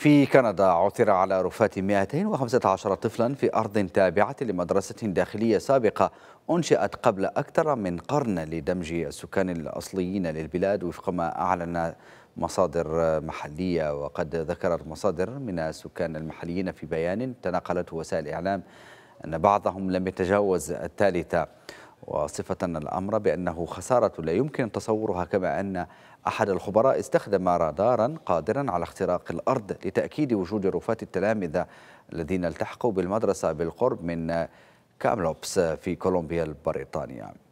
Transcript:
في كندا عثر على رفات 215 طفلا في أرض تابعة لمدرسة داخلية سابقة أنشئت قبل أكثر من قرن لدمج السكان الأصليين للبلاد وفق ما أعلن مصادر محلية وقد ذكرت مصادر من السكان المحليين في بيان تناقلته وسائل الإعلام أن بعضهم لم يتجاوز الثالثة وصفة الأمر بأنه خسارة لا يمكن تصورها كما أن أحد الخبراء استخدم رادارا قادرا على اختراق الأرض لتأكيد وجود رفات التلامذة الذين التحقوا بالمدرسة بالقرب من كاملوبس في كولومبيا البريطانية